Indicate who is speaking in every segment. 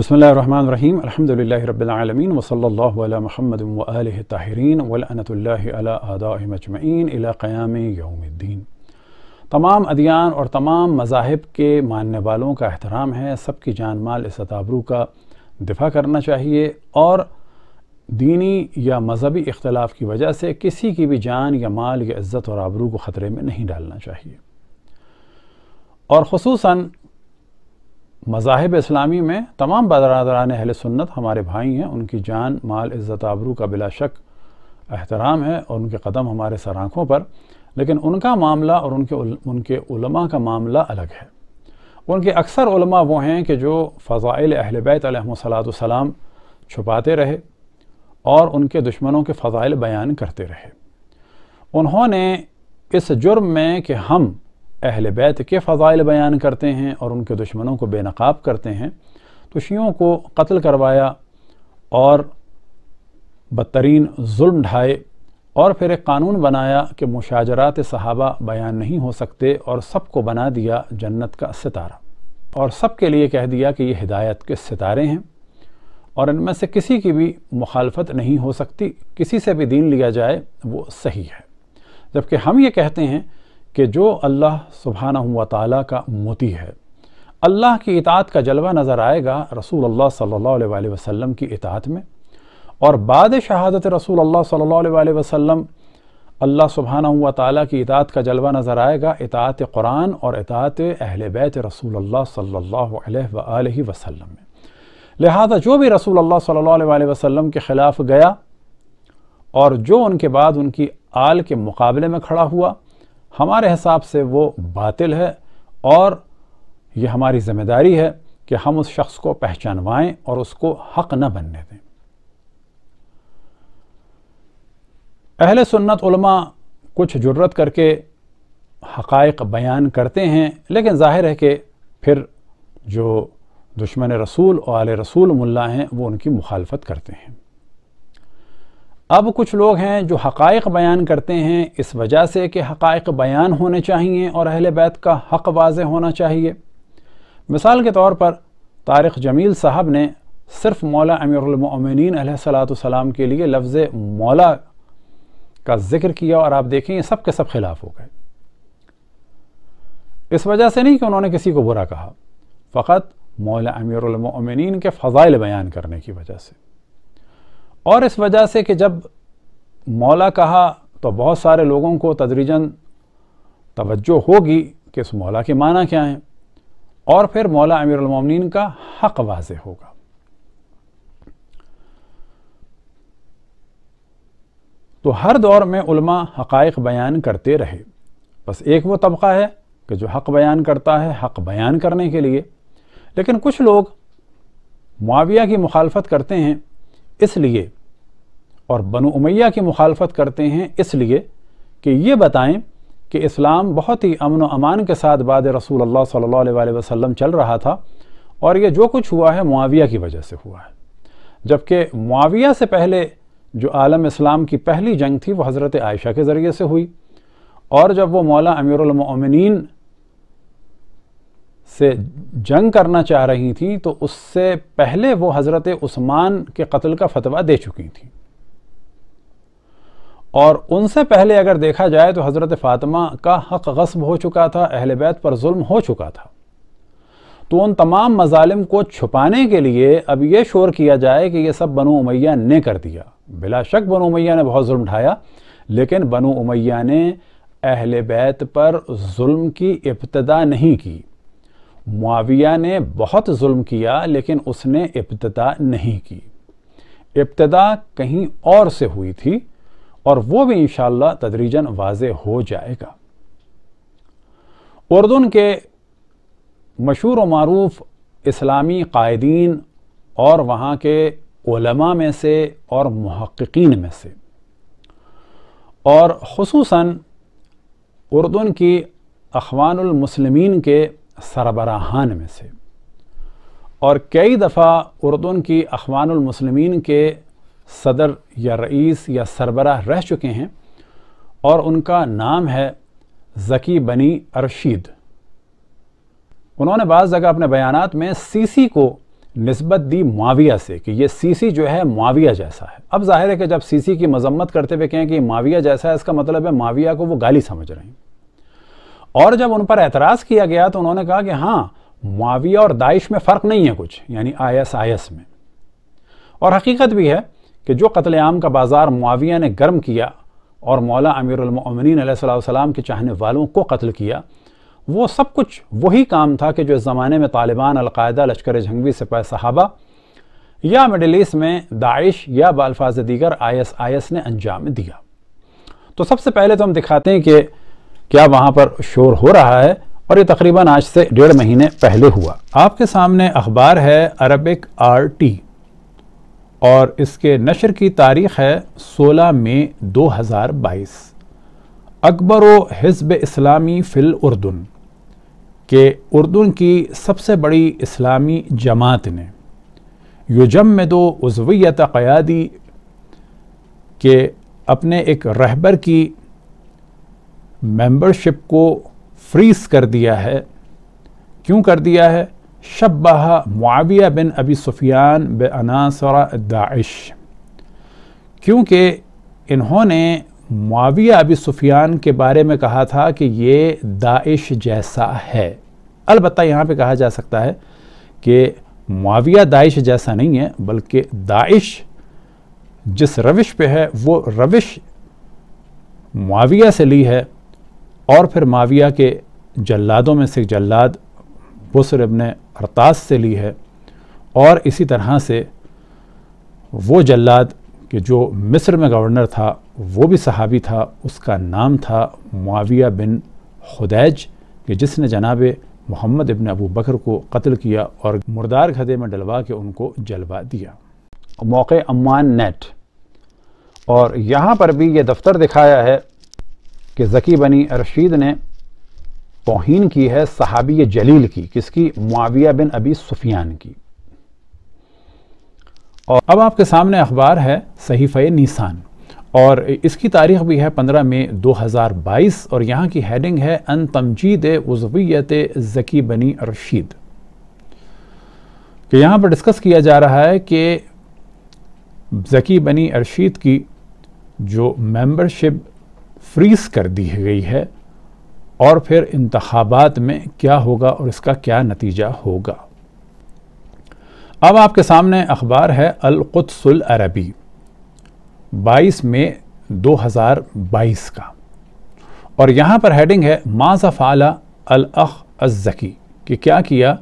Speaker 1: बसमीम अलहमदिल्ला रबालमीन वसल्ला महमद ताहरीन वलानतल्लादामजमैन अलाक़याम यौमद्दीन तमाम अदियान और तमाम मजाहब के मानने वालों का एहतराम है सबकी जान माल इस तबरू का दिफा करना चाहिए और दीनी या मजहबी इख्तलाफ की वजह से किसी की भी जान या माल या इज़्ज़त और आबरू को ख़तरे में नहीं डालना चाहिए और खसूस मज़ाहब इस्लामी में तमाम बरदरान अहल सुन्नत हमारे भाई हैं उनकी जान माल इज़्ज़त आबरू का बिला शक एहतराम है और उनके कदम हमारे सर आँखों पर लेकिन उनका मामला और उनके उल, उनके उलमा का मामला अलग है उनके अक्सर उलमा वो हैं कि जो फ़ज़ाइल अहल बैत सलाम छुपाते रहे और उनके दुश्मनों के फ़ज़ाइल बयान करते रहे उन्होंने इस जुर्म में कि हम अहल बैत के फ़ाइल बयान करते हैं और उनके दुश्मनों को बेनकाब करते हैं तो शियों को कत्ल करवाया और बदतरीन जुल्म ढाए और फिर एक कानून बनाया कि मुशाजरात सहाबा बयान नहीं हो सकते और सबको बना दिया जन्नत का सितारा और सब के लिए कह दिया कि ये हिदायत के सितारे हैं और इनमें से किसी की भी मुखालफत नहीं हो सकती किसी से भी दीन लिया जाए वो सही है जबकि हम ये कहते हैं कि जो अल्लाह सुबहाना हुआ ताली का मोती है अल्लाह की इतात का जलवा नज़र आएगा रसूल अल्लाह सल्ला वसम की इतात में और बाद शहादत रसूल अल्लाह सल्ला वसम अल्लाह सुबहाना हुआ ताली की इतात का जलवा नज़र आएगा इतात कुरान और इतात अहल बैत रसूल अल्लाह सल्ला वसलम में लिहाजा जो भी रसूल अल्लाह सल्ला वसलम के ख़िलाफ़ गया और जो उनके बाद उनकी आल के मुकाबले में खड़ा हुआ हमारे हिसाब से वो बातिल है और ये हमारी ज़िम्मेदारी है कि हम उस शख्स को पहचानवाएं और उसको हक न बनने दें अहल सुन्नत उलमा कुछ जुर्रत करके हक़ बयान करते हैं लेकिन ज़ाहिर है कि फिर जो दुश्मन रसूल और आल रसूल मुल्ला हैं वो उनकी मुखालफत करते हैं अब कुछ लोग हैं जो हक़ बयान करते हैं इस वजह से कि हक़ बयान होने चाहिए और अहल बैत का हक़ वाज होना चाहिए मिसाल के तौर पर तारिक जमील साहब ने सिर्फ मौला अमीरमिन सलाम के लिए लफ्ज़ मौला का जिक्र किया और आप देखें ये सब के सब खिलाफ हो गए इस वजह से नहीं कि उन्होंने किसी को बुरा कहा फ़कत मौला अमीरमिन के फ़ज़ाइल बयान करने की वजह से और इस वजह से कि जब मौला कहा तो बहुत सारे लोगों को तदरीजन तवज्जो होगी कि इस मौला के माना क्या हैं और फिर मौला अमीरमिन का हक वाज होगा तो हर दौर में उलमा हकाइक बयान करते रहे बस एक वो तबका है कि जो हक बयान करता है हक बयान करने के लिए लेकिन कुछ लोग मुआविया की मुखालफत करते हैं इसलिए और बनु उमैया की मुखालफत करते हैं इसलिए कि ये बताएं कि इस्लाम बहुत ही अमन अमान के साथ बाद रसूल अल्लाह सल्लल्लाहु अलैहि वसल्लम चल रहा था और ये जो कुछ हुआ है मुआविया की वजह से हुआ है जबकि मुआविया से पहले जो आलम इस्लाम की पहली जंग थी वह हज़रत आयशा के ज़रिए से हुई और जब वो मौला अमीरमिन से जंग करना चाह रही थी तो उससे पहले वो हज़रत उस्मान के कत्ल का फतवा दे चुकी थी और उनसे पहले अगर देखा जाए तो हज़रत फ़ातिमा का हक गस्ब हो चुका था अहल बैत पर जुल्म हो चुका था तो उन तमाम मजालिम को छुपाने के लिए अब ये शोर किया जाए कि ये सब बनो उमैया ने कर दिया बिला शक बनो उमैया ने बहुत जुल्म ढाया लेकिन बनो उमैया ने अहल बैत पर जुल्म की इब्तदा नहीं की मुआविया ने बहुत जुल्म किया लेकिन उसने इब्तदा नहीं की इब्तदा कहीं और से हुई थी और वो भी इन तदरीजन वाज हो जाएगा उर्दन के मशहूर मरूफ इस्लामी कायदीन और वहाँ के उलमा में से और महक्कीन में से और खसूस उर्दन की अखवानमसलमिन के सरबराहान में से और कई दफ़ा उर्दन की अखवानमसलमिन के सदर या रईस या सरबरा रह चुके हैं और उनका नाम है ज़की बनी अरशीद उन्होंने बाज़ जगह अपने बयान में सीसी को नस्बत दी माविया से कि ये सीसी जो है माविया जैसा है अब जाहिर है कि जब सीसी की मजम्मत करते हुए कहें कि माविया जैसा है इसका मतलब है माविया को वो गाली समझ रहे हैं और जब उन पर एतराज़ किया गया तो उन्होंने कहा कि हाँ माविया और दाइश में फ़र्क नहीं है कुछ यानी एस में और हकीकत भी है कि जो आम का बाज़ार माविया ने गर्म किया और मौला अमीरमिन सलाम के चाहने वालों को कत्ल किया वो सब कुछ वही काम था कि जो इस ज़माने में तालिबान अलकायदा लश्कर जंगवी सिपाही सहाबा या मिडल ईस्ट में दाइश या बालफाज दीगर आई आई एस एस ने अंजाम दिया तो सबसे पहले तो हम दिखाते हैं कि क्या वहाँ पर शोर हो रहा है और ये तकरीबन आज से डेढ़ महीने पहले हुआ आपके सामने अखबार है अरबिक आर टी और इसके नशर की तारीख है 16 मई 2022 अकबर व हिजब इस्लामी फ़िल उर्दन के उर्दन की सबसे बड़ी इस्लामी जमात ने युजम दो उजवियत क्यादी के अपने एक रहबर की मेंबरशिप को फ्रीज कर दिया है क्यों कर दिया है शब्बाह मुआविया बिन अबी सुफियान बे अनासरा दाइश क्योंकि इन्होंने मुआविया अबी सुफियान के बारे में कहा था कि ये दाइश जैसा है अलबत् यहाँ पे कहा जा सकता है कि मुआविया दाइश जैसा नहीं है बल्कि दाइश जिस रविश पे है वो रविश मुआविया से ली है और फिर माविया के जल्लादों में से जल्लाद बसर इबन अरतास से ली है और इसी तरह से वो जल्लाद कि जो मिस्र में गवर्नर था वो भी सहाबी था उसका नाम था मुआविया बिन खुदैज कि जिसने जनाब मोहम्मद इबन अबू बकर को कत्ल किया और मुर्दार घदे में डलवा के उनको जलवा दिया मौके अम्मान नेट और यहाँ पर भी ये दफ्तर दिखाया है कि ज़की बनी रशीद ने तोहन की है सहाबी जलील की किसकी मुआविया बिन अबी सुफियान की और अब आपके सामने अखबार है सहीफ़ निसान और इसकी तारीख भी है 15 मई 2022 और यहाँ की हेडिंग है अन तमजीद उजवियत ज़की बनी रशीद यहाँ पर डिस्कस किया जा रहा है कि ज़की बनी अरशीद की जो मेंबरशिप फ्रीज कर दी गई है और फिर इंतबात में क्या होगा और इसका क्या नतीजा होगा अब आपके सामने अखबार है अलकुतसुल अरबी 22 मई 2022 का और यहाँ पर हेडिंग है अल अलअ अज़की कि क्या किया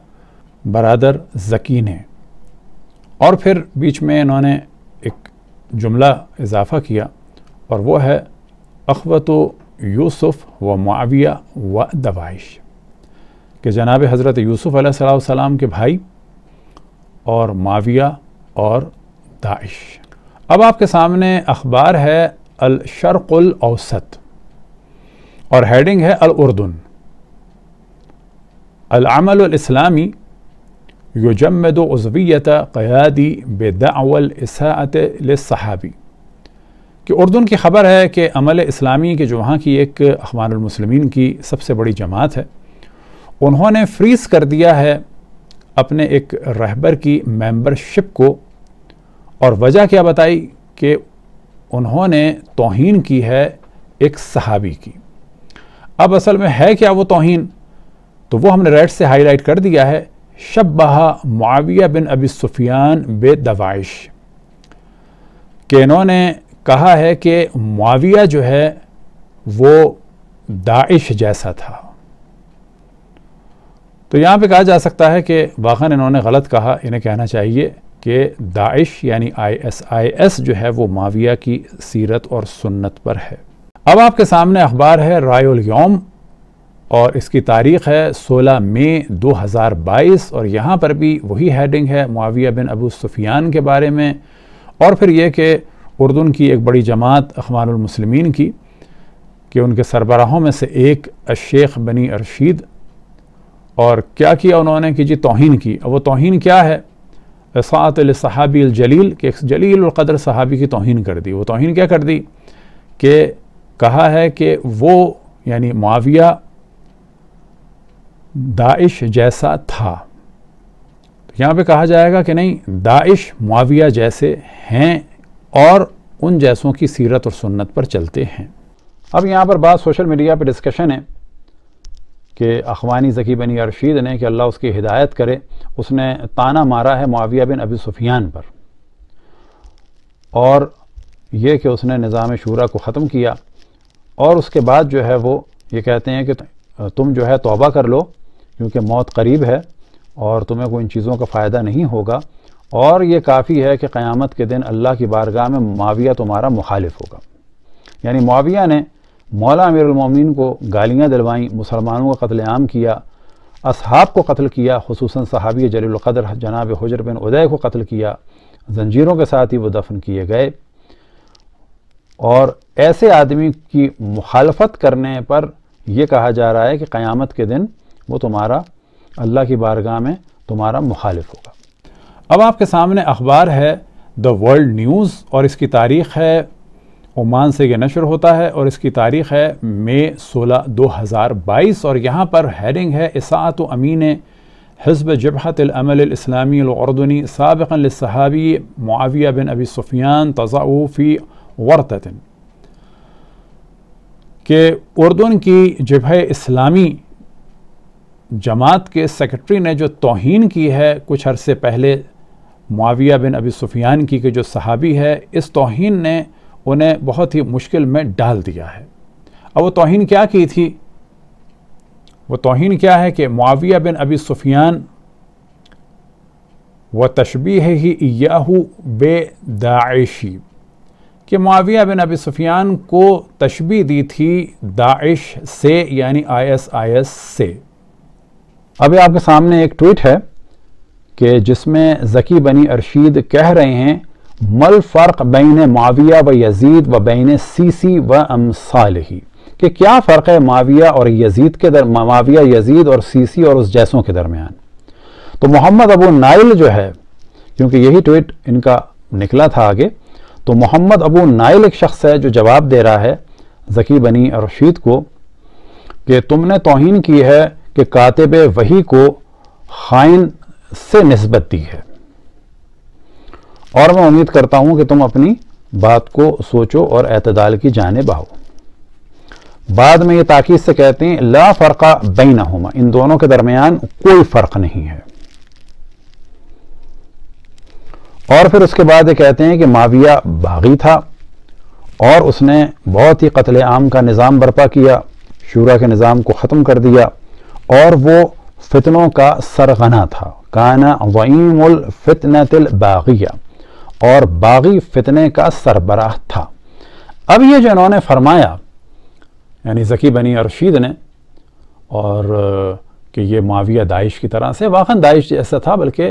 Speaker 1: बरदर जकी ने और फिर बीच में इन्होंने एक जुमला इजाफ़ा किया और वो है अखवत यूसुफ व मुआविया व दवाइश के जनाब हज़रत यूसुफ सलाम के भाई और माविया और दाइश अब आपके सामने अखबार है अलशरकुल औसत और हेडिंग है अलउर्दन अमलामी युजमद उजवीत क़यादी बेदावल इसात लहाबी कि उर्दन की खबर है कि अमल इस्लामी के जो वहाँ की एक अखवानमसलमिन की सबसे बड़ी जमात है उन्होंने फ्रीज़ कर दिया है अपने एक रहबर की मेंबरशिप को और वजह क्या बताई कि उन्होंने तोहन की है एक सहाबी की अब असल में है क्या वो तोहन तो वो हमने रेड से हाईलाइट कर दिया है शब बहा मुआविया बिन अबी सुफियान बे दवाइश के इन्होंने कहा है कि माविया जो है वो दाइश जैसा था तो यहाँ पे कहा जा सकता है कि वाहन इन्होंने गलत कहा इन्हें कहना चाहिए कि दाइश यानी आईएसआईएस जो है वो माविया की सीरत और सुन्नत पर है अब आपके सामने अखबार है रायल योम और इसकी तारीख है 16 मई 2022 और यहाँ पर भी वही हेडिंग है मुआविया बिन अबू सुफियान के बारे में और फिर यह कि उर्दन की एक बड़ी जमात अखमारमसलमिन की कि उनके सरबराहों में से एक अशेख बनी अरशीद और क्या किया उन्होंने कि जी तोहन की अब वो तोहन क्या है सातलसहाबी जलील के जलील कदर सहाबी की तोहन कर दी वो तोहन क्या कर दी कि कहा है कि वो यानी माविया दाइश जैसा था तो यहाँ पे कहा जाएगा कि नहीं दाइश माविया जैसे हैं और उन जैसों की सीरत और सुन्नत पर चलते हैं अब यहाँ पर बात सोशल मीडिया पर डिस्कशन है कि अखवानी जकी बनी अरशीद ने कि अल्लाह उसकी हिदायत करे उसने ताना मारा है मुआविया बिन अबी सुफियान पर और ये कि उसने निज़ाम शूरा को ख़त्म किया और उसके बाद जो है वो ये कहते हैं कि तुम जो है तोबा कर लो क्योंकि मौत करीब है और तुम्हें कोई इन चीज़ों का फ़ायदा नहीं होगा और ये काफ़ी है कि क़यामत के दिन अल्लाह की बारगाह में माविया तुम्हारा मुखालिफ होगा यानी माविया ने मौला अमीरमिन को गालियाँ दिलवाईं मुसलमानों का कत्लेआम किया असहाब को कत्ल किया खसूस सहाबी जलीलक़दर जनाब हजर बिन उदय को कत्ल किया जंजीरों के साथ ही वो दफन किए गए और ऐसे आदमी की मुखालफत करने पर यह कहा जा रहा है कि क़यामत के दिन वो तुम्हारा अल्लाह की बारगाह में तुम्हारा मुखालिफ होगा अब आपके सामने अखबार है द वर्ल्ड न्यूज़ और इसकी तारीख़ है ओमान से यह नशर होता है और इसकी तारीख़ है मई 16 2022 और यहाँ पर हेडिंग है इसात अमीन हजब जबहत अमलस्लामी अरदनी सबक़ाबी मुआविया बिन अबी सुफियान तजाऊफ़ी वर्तन के उर्दन की जबह इस्लामी जमात के सेक्रेटरी ने जो तोहन की है कुछ अरसे पहले मुआविया बिन अबी सुफियान की के जो सहाबी है इस तोहन ने उन्हें बहुत ही मुश्किल में डाल दिया है अब वो तोहन क्या की थी वो तोहन क्या है कि मुआविया बिन अबी सुफियान व तशबी है ही याहू बे दाइशी कि मुआविया बिन अबी सुफियान को तशबी दी थी दाइश से यानी आईएसआईएस से अभी आपके सामने एक ट्वीट है कि जिसमें ज़की बनी अरशीद कह रहे हैं मल फ़र्क बैन माविया व यजीद व बैन सीसी व अमसाल ही कि क्या फ़र्क है माविया और यजीद के दर माविया यजीद और सीसी और उस जैसों के दरमियान तो मोहम्मद अबू नाइल जो है क्योंकि यही ट्वीट इनका निकला था आगे तो मोहम्मद अबू नाइल एक शख्स है जो जवाब दे रहा है जकी बनी अरशीद को कि तुमने तोहन की है कि कातब वही को खाइन से नस्बत दी है और मैं उम्मीद करता हूं कि तुम अपनी बात को सोचो और अतदाल की जाने बहाओ बाद में ये ताकीद से कहते हैं ला फ़र्क़ा ना होमा इन दोनों के दरमियान कोई फ़र्क नहीं है और फिर उसके बाद ये कहते हैं कि माविया बागी था और उसने बहुत ही कत्ले आम का निज़ाम बर्पा किया शूरा के निज़ाम को ख़त्म कर दिया और वो फितनों का सरगना था काना वईमुल फितनतिल बागिया और बागी फितने का सरबराह था अब ये जो इन्होंने फरमाया यानी जकी बनी अरशीद ने और कि ये माविया दाइश की तरह से वाक़ा दाइश जैसा था बल्कि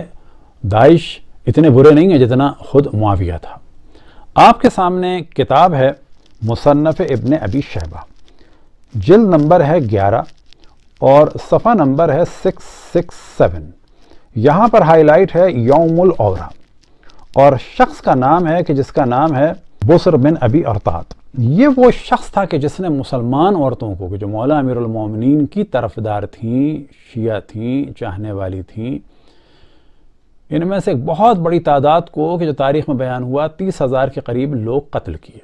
Speaker 1: दाइश इतने बुरे नहीं है जितना ख़ुद माविया था आपके सामने किताब है मुसन्फ़ इबन अबी शहबा जिल नंबर है ग्यारह और सफ़ा नंबर है सिक्स सिक्स सेवन यहाँ पर हाईलाइट है यौमुल औरा और शख्स का नाम है कि जिसका नाम है बुसर बिन अबी अरतात ये वो शख्स था कि जिसने मुसलमान औरतों को कि जो मौला अमीरमिन की तरफदार थीं शिया थीं चाहने वाली थीं इनमें से एक बहुत बड़ी तादाद को कि जो तारीख में बयान हुआ तीस हज़ार के करीब लोग कत्ल किए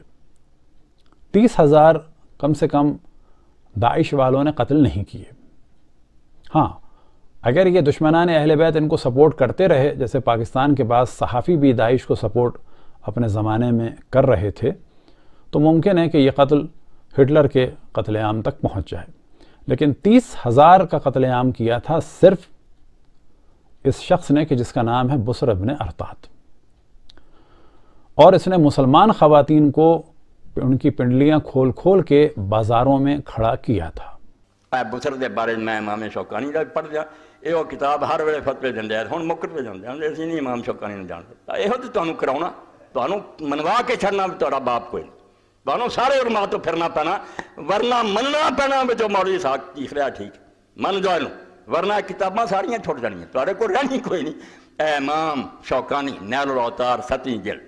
Speaker 1: तीस हज़ार कम से कम दाइश वालों ने कत्ल नहीं किए हाँ अगर ये दुश्मनान अहल बैत इनको सपोर्ट करते रहे जैसे पाकिस्तान के पास सहाफ़ी भी दाइश को सपोर्ट अपने ज़माने में कर रहे थे तो मुमकिन है कि यह कत्ल हिटलर के कत्लेआम तक पहुँच जाए लेकिन तीस हज़ार का कत्लेआम किया था सिर्फ इस शख्स ने कि जिसका नाम है बुसर अबन अरतात और इसने मुसलमान ख़वातीन को उनकी पिंडलियाँ खोल खोल के बाज़ारों में खड़ा किया था
Speaker 2: बुसर के बारे में मामे शौकानी पढ़ दिया यो किताब हर वे फतवे दें हूँ मुकर पर जाते हैं असं नहीं इमाम शौकानी ने जानते यो तो करा तो मनवा के छड़ना भी थोड़ा बाप कोई नहीं सारे उर्मा तो फिरना पैना वरना मनना पैना बच्चों मौलवी साहब चीख रहा ठीक मन जाए वरना किताबा सारिया छुट जानी थोड़े को रहनी कोई नहीं ऐ इमाम शौकानी नैल अवतार सती जिल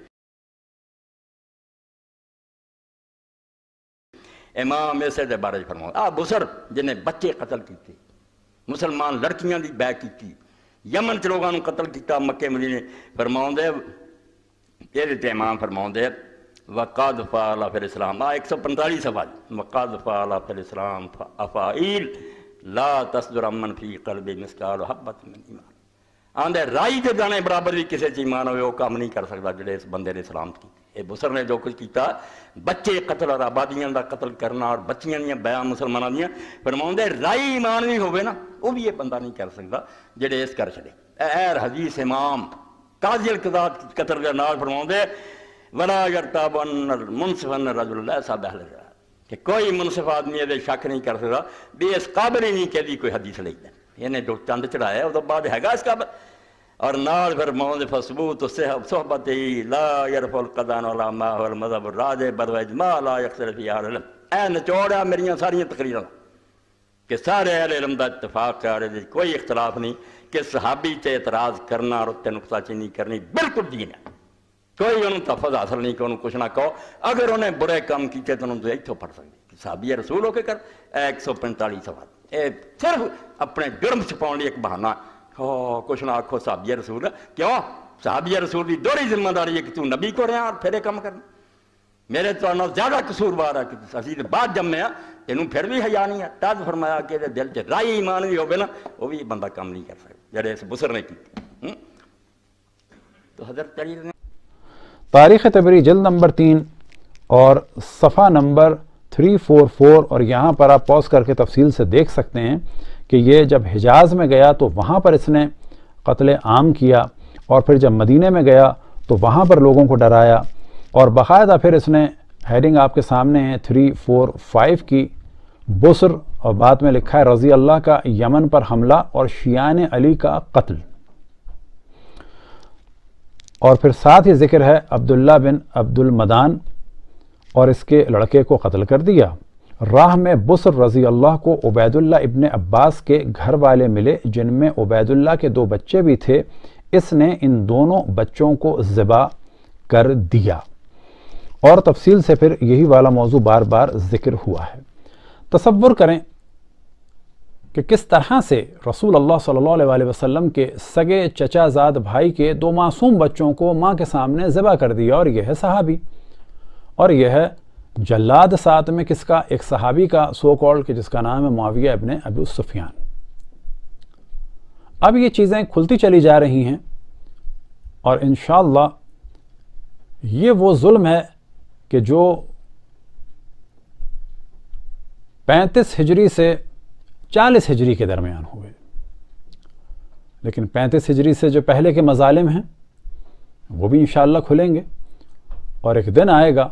Speaker 2: इमाम इसे बारे फरमा आ बुसर जिन्हें बच्चे कतल किए मुसलमान लड़कियां की बै की यमन च लोगों कतल किया मक्के ने फरमाते ये इमाम फरमाते वक्का दफा अला फिर इस्लाम आ एक सौ पंताली सवाल वक्का दफा अला फिर इस्लाम अफ़ाइल ला अमन फ़ी कलब मिसकाल हब्बत ईमान आंधे राई के दाने बराबर भी किसी चीज हो कम नहीं कर सकता जो इस बंद ने सलामत की बुसर ने जो कुछ किया बच्चे कतल और आबादियों का कतल करना और बच्चिया दया बया मुसलमाना दिया फरमाते राई ईमान भी हो भी यह बंद नहीं कर सकता जेडे इस कर छे एर हजीस इमाम काजल कदा कतल के नाल फरमाते वराजरता बनर मुनसफन रजुल बहल कि कोई मुनसिफ आदमी ये शक नहीं कर सकता भी इस काबिल ही नहीं कहती कोई हदीस लेता इन्हें जो चंद चढ़ाया उस है ਇਸ ਕਾ और नाल फिर मौन फसबूत सोहबत ही ला फुल कदान वाला माहौल मजहब राजे मा ला यकसरफ यारम ए नचोड़ा मेरिया सारिया तकरीर कि सारे अल इलम का इतफाक है कोई इख्तलाफ नहीं कि सहाबी से एतराज़ करना और उत्ते नहीं करनी बिल्कुल जी है कोई उन्होंने तफज हासिल नहीं करो कुछ ना कहो अगर उन्हें बुरे काम किए तो उन्होंने तो इतों पढ़ सकती सहाबी रसूल होके कर एक सौ पैंताली सवाल सिर्फ अपने जुर्म छुपाने एक बहाना हो कुछ ना आखो साहबिया रसूल क्यों साहबिया रसूल की दोहरी जिम्मेदारी है कि तू नबी को रहा और फिर कम करना मेरे तो ज्यादा कसूरवार है असं बाद जमे हाँ इनू फिर भी हया नहीं है तद फरमाया कि दिल च राही ईमान भी होवे ना वह भी बंदा कम नहीं कर सकता जड़े इस बुसर ने की तो हजरत
Speaker 1: तारीख तबरी जल्द नंबर तीन और सफ़ा नंबर थ्री फोर फोर और यहाँ पर आप पॉज करके तफसील से देख सकते हैं कि ये जब हिजाज़ में गया तो वहाँ पर इसने कत्ल आम किया और फिर जब मदीने में गया तो वहाँ पर लोगों को डराया और बाकायदा फिर इसने हेडिंग आपके सामने है थ्री फोर फाइव की बुसर और बाद में लिखा है रज़ी अल्लाह का यमन पर हमला और शियान अली का कत्ल और फिर साथ ही जिक्र है अब्दुल्ला बिन अब्दुल मदान और इसके लड़के को कत्ल कर दिया राह में बसर रजी अल्लाह को उबैदुल्ला इबन अब्बास के घर वाले मिले जिनमें उबैदुल्ला के दो बच्चे भी थे इसने इन दोनों बच्चों को ज़िबा कर दिया और तफसील से फिर यही वाला मौजू बार बार ज़िक्र हुआ है तसवुर करें कि किस तरह से रसूल अल्लाह सल्लल्लाहु अलैहि वसल्लम के सगे चचाजाद भाई के दो मासूम बच्चों को माँ के सामने ज़िबा कर दिया और यह है सहाबी और यह जल्लाद साथ में किसका एक सहाबी का सो कॉल्ड जिसका नाम है माविया अबन अबू सुफियान अब ये चीज़ें खुलती चली जा रही हैं और इन ये वो जुल्म है कि जो 35 हिजरी से 40 हिजरी के दरमियान हुए लेकिन 35 हिजरी से जो पहले के मजालिम हैं वो भी इन खुलेंगे और एक दिन आएगा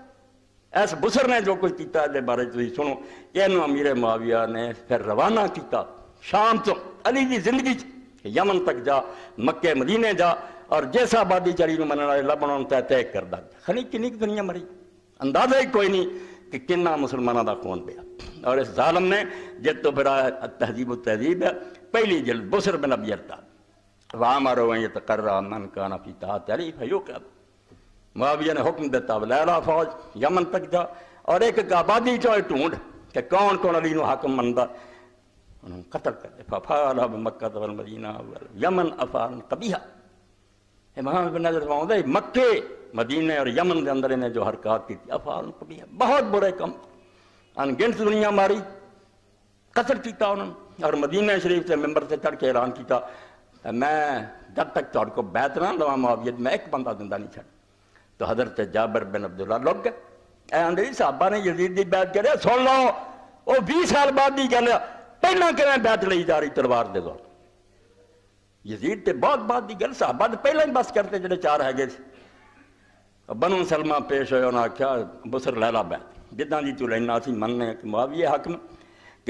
Speaker 2: इस बुसर ने जो कुछ किया बारे तुम सुनो इन अमीरे माविया ने फिर रवाना किया शाम चो अली की जिंदगी यमन तक जा मक्के मदीने जा और जैसा आबादी चली मनने लभन तय तय कर दी कि दुनिया मरी अंदाजा ही कोई नहीं कि कि मुसलमाना का खून पिया और इस जालम ने जित तो फिर तहजीब तहजीब है पहली जल बुसर बिना बजरता राम आरोप कर रहा मन का ना पीता तैरी फो क्या मुआविया ने हुक्म दिता वलैला फौज यमन तक जा और एक आबादी चो ढूंढ के कौन कौन अली हाकम मनता उन्होंने कतल कर दिया मक्का तवल मदीना यमन कबीहा इमाम नजर फरमाता मक्के मदीने और यमन के अंदर इन्हें जो हरकत की थी अफाल कबीहा बहुत बुरे कम अनगिनत दुनिया मारी कतल किया उन्होंने और मदीना शरीफ से मैंबर से चढ़ के ऐलान किया मैं जब तक तुझको बैत ना लवा मुआवियत मैं एक बंदा दिता नहीं छड़ तो हजरत जाबर बिन अब्दुल्ला लुक गए आंधी साहबा ने यजीद की बैत करे सुन लो वह भी साल बाद गल पहला किमें बैत ली जा रही तलवार दे दो यजीद तो बहुत बाद की गल साहबा तो पहला ही बस करते जो चार है बनू सलमा पेश होया आख्या बुसर लैला बैत जिदा जी तू लेना असी मनने मुआविए हकम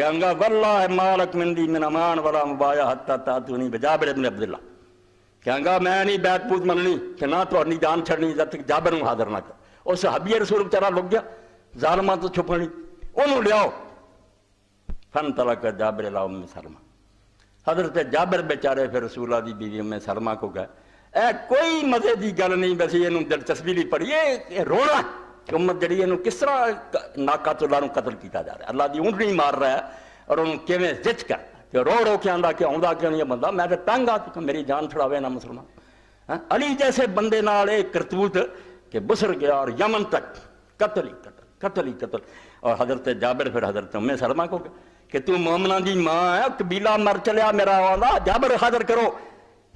Speaker 2: कहंगा वल्ला मालक मिंदी मिनामान वाला मुबाया हत्ता ता तू नहीं बजाबर इब्न अब्दुल्ला कहगा मैं नहीं ਬੈਤਪੂਜ मननी ਕਿ ਨਾ ਤੁਹਾਡੀ ਜਾਨ ਛੱਡਣੀ ਜਦ ਤੱਕ ਜਾਬਰ ਨੂੰ ਹਾਜ਼ਰ ਨਾ ਕਰ ਉਹ ਸਹਾਬੀ ਰਸੂਲ ਵਿਚਾਰਾ ਲੁੱਕ ਗਿਆ ਜ਼ਾਲਮਾਂ ਤੋਂ ਛੁਪਣੀ ਉਹਨੂੰ ਲਿਆਓ फन तलक जाबिर उम सरमा हजरत जाबर बेचारे फिर रसूला की बीवी उम्मे सरमा को गए ए कोई मजे की गल नहीं बस इन दिलचस्पी नहीं पड़ी ये रोना उम्मत जी इन किस तरह नाका चुला कतल किया जा रहा है अल्लाह की ऊंटनी मार रहा है और उन्होंने किमें जिच कर ਤੇ रो ਕੇ ਆਂਦਾ ਕਿ ਆਉਂਦਾ ਕਿਉਂ ਨਹੀਂ ਬੰਦਾ ਮੈਂ ਤੇ ਤੰਗ ਆ ਕਿ ਮੇਰੀ ਜਾਨ ਛੜਾਵੇ ਨਾ ਮੁਸਲਮਾਨ ਅਲੀ ਜੈਸੇ ਬੰਦੇ ਨਾਲ ਇਹ बुसर गया और यमन तक कतल ही कतल कतल ही कतल और हजरत जाबिर फिर हजरत उम्मे सरमा को कि तू मोमना की मां है कबीला मर चलिया मेरा आंदा जाबिर हाजिर करो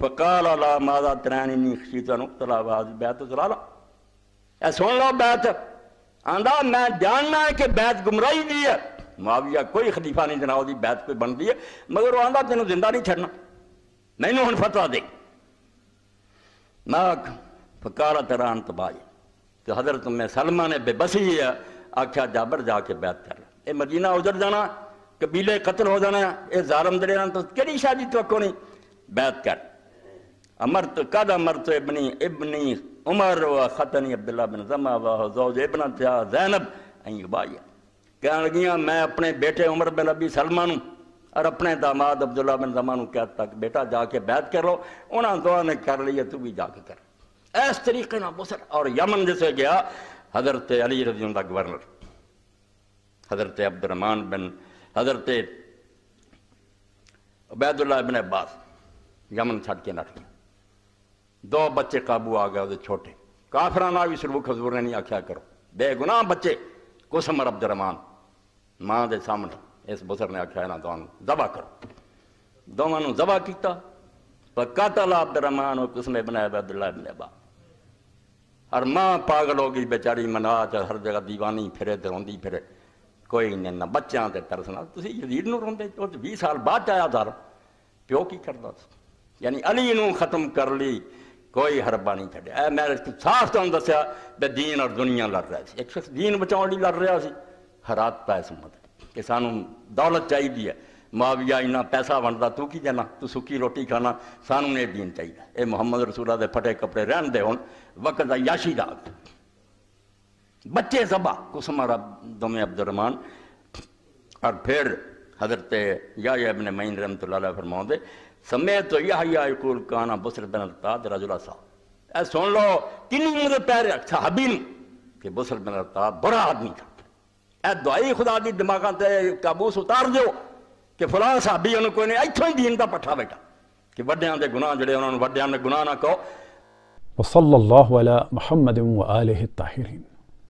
Speaker 2: फकाल अला माजा त्रैनी नी खीता तलावाज बैत चला ला ऐ सुन लो बैत आंदा मैं जानना है कि बैत गुमराही दी है मुआविया कोई खलीफा नहीं जनाब की बैत कोई बनती है मगर वह आंदा तेन जिंदा नहीं छड़ना मैनू हूँ फतवा दे मैं आख फकारा तेरा अंत बाज तो हजरत में सलमा ने बेबसी है आख्या जाबर जाके बैत कर ये मदीना उजर जाना कबीले कतल हो जाना ये जारम दरे तो कि शादी तो नहीं बैत कर अमरत तो कद अमरत तो इबनी इबनी उमर व खतनी अब्दुल्ला बिन जमा वाह जैनब अं कह लगियाँ मैं अपने बेटे उमर बिन अबी सलमा और अपने दामाद अब्दुल्ला बिन जमा कह तक बेटा जाके बैत कर लो उन्होंने दुआ ने कर लिया तू भी जाके कर इस तरीके ना मुसर और यमन जिसे गया हजरत अली रजी का गवर्नर हजरत अब्दुलरमान बिन हजरत उबैदुल्ला बिन अब्बास यमन छड़ के नट दो बच्चे काबू आ गए वो छोटे काफराना भी सुरबुख हजूर ने नहीं आख्या करो बेगुनाह बच्चे कुसमर और अब्दुलरमान मां के सामने इस बुसर ने आख्या ना दोनों जबा करो दोवों दबा किया पर कातल अब्द रहमान और किसने बनाया अब्दुल्ला इब्न अब्बा और मां पागल हो गई बेचारी मना च हर जगह दीवानी फिरे तो रोंदी फिरे कोई नहीं ना बच्चों से तरसना तुम रोंद भी साल बाद आया दार प्यो की करता यानी अली न खत्म कर ली कोई हरबा नहीं छड़े मैं साफ तुम दसिया दीन और दुनिया लड़ रहा है एक शख्स दीन बचाने लड़ रहा है हरात सुमत कि सू दौलत चाहिए है माविया इन्ना पैसा बनता तू की जाना तू सुकी रोटी खाना सानू ने दीन चाहिए ये मुहम्मद रसूला के फटे कपड़े रहन दे वक्त याशी दाग बच्चे सबा कुसमा रब दमे अब्दुलरमान और फिर हजरत या अपने मईन रमत फरमाते समय तो यकूल काना बिन अरताद रजुला साहब सुन लो अच्छा कि पैर अच्छा हबीन कि बिन अरताद बुरा आदमी था دعائی خدا دی دماغاں تے کابوس اتار دیو کہ فلاں صحابی انہوں کوئی نہیں ایتھوں ہی دین دا پٹھا بیٹا کہ وڈیاں دے گناہ جڑے انہوں نے وڈیاں نے گناہ نہ کہو
Speaker 1: وصلى الله على محمد وآله الطاهرين